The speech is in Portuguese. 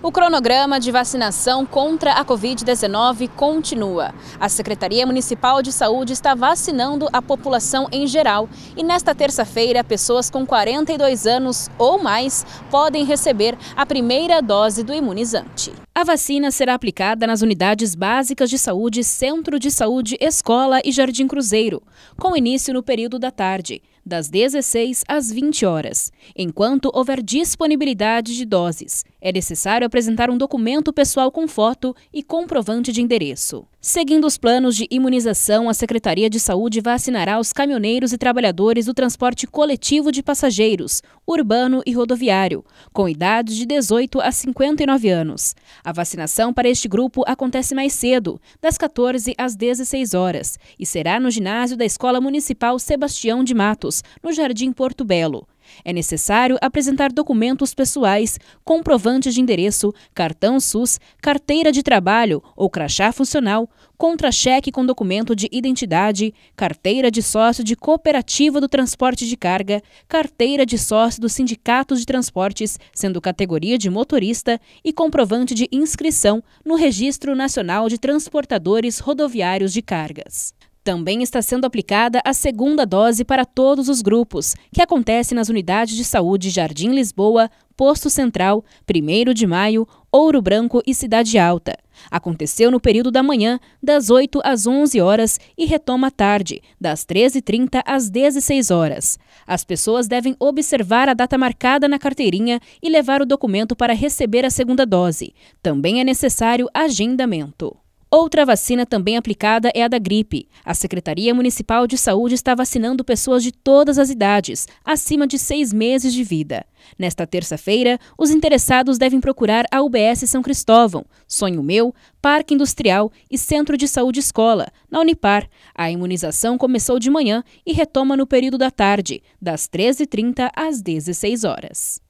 O cronograma de vacinação contra a Covid-19 continua. A Secretaria Municipal de Saúde está vacinando a população em geral e nesta terça-feira, pessoas com 42 anos ou mais podem receber a primeira dose do imunizante. A vacina será aplicada nas unidades básicas de saúde, centro de saúde, escola e jardim cruzeiro, com início no período da tarde, das 16 às 20 horas, enquanto houver disponibilidade de doses. É necessário apresentar um documento pessoal com foto e comprovante de endereço. Seguindo os planos de imunização, a Secretaria de Saúde vacinará os caminhoneiros e trabalhadores do transporte coletivo de passageiros, urbano e rodoviário, com idades de 18 a 59 anos. A vacinação para este grupo acontece mais cedo, das 14 às 16 horas, e será no ginásio da Escola Municipal Sebastião de Matos, no Jardim Porto Belo. É necessário apresentar documentos pessoais, comprovante de endereço, cartão SUS, carteira de trabalho ou crachá funcional, contra-cheque com documento de identidade, carteira de sócio de cooperativa do transporte de carga, carteira de sócio dos sindicatos de transportes, sendo categoria de motorista, e comprovante de inscrição no Registro Nacional de Transportadores Rodoviários de Cargas. Também está sendo aplicada a segunda dose para todos os grupos, que acontece nas unidades de saúde Jardim Lisboa, Posto Central, 1 de Maio, Ouro Branco e Cidade Alta. Aconteceu no período da manhã, das 8 às 11 horas e retoma à tarde, das 13h30 às 16 horas. As pessoas devem observar a data marcada na carteirinha e levar o documento para receber a segunda dose. Também é necessário agendamento. Outra vacina também aplicada é a da gripe. A Secretaria Municipal de Saúde está vacinando pessoas de todas as idades, acima de seis meses de vida. Nesta terça-feira, os interessados devem procurar a UBS São Cristóvão, Sonho Meu, Parque Industrial e Centro de Saúde Escola, na Unipar. A imunização começou de manhã e retoma no período da tarde, das 13h30 às 16 horas.